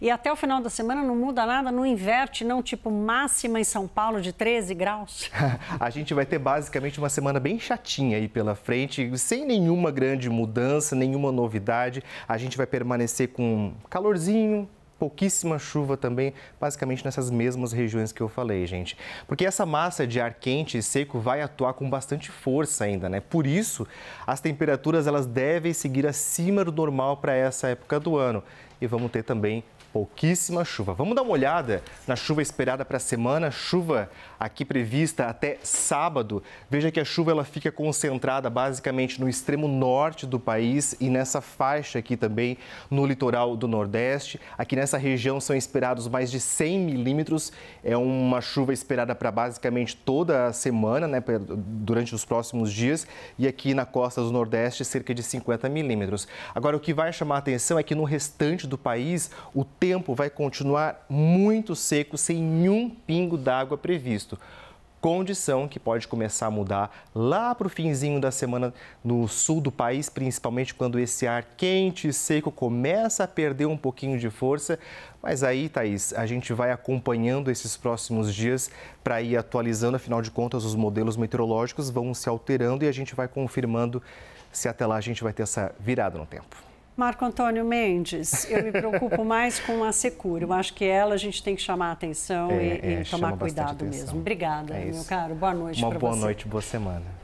E até o final da semana não muda nada, não inverte, não, tipo máxima em São Paulo de 13 graus? a gente vai ter basicamente uma semana bem chatinha aí pela frente, sem nenhuma grande mudança, nenhuma novidade. A gente vai permanecer com calorzinho, pouquíssima chuva também, basicamente nessas mesmas regiões que eu falei, gente. Porque essa massa de ar quente e seco vai atuar com bastante força ainda, né? Por isso, as temperaturas elas devem seguir acima do normal para essa época do ano. E vamos ter também pouquíssima chuva. Vamos dar uma olhada na chuva esperada para a semana, chuva aqui prevista até sábado. Veja que a chuva ela fica concentrada basicamente no extremo norte do país e nessa faixa aqui também no litoral do Nordeste, aqui nessa Nessa região são esperados mais de 100 milímetros. É uma chuva esperada para basicamente toda a semana, né, durante os próximos dias. E aqui na costa do Nordeste, cerca de 50 milímetros. Agora, o que vai chamar a atenção é que no restante do país, o tempo vai continuar muito seco, sem nenhum pingo d'água previsto condição que pode começar a mudar lá para o finzinho da semana no sul do país, principalmente quando esse ar quente e seco começa a perder um pouquinho de força. Mas aí, Thaís, a gente vai acompanhando esses próximos dias para ir atualizando, afinal de contas, os modelos meteorológicos vão se alterando e a gente vai confirmando se até lá a gente vai ter essa virada no tempo. Marco Antônio Mendes, eu me preocupo mais com a Secura. Eu acho que ela a gente tem que chamar a atenção é, e, é, tomar cuidado mesmo. Obrigada, é meu caro. Boa noite para você. Uma boa noite, boa semana.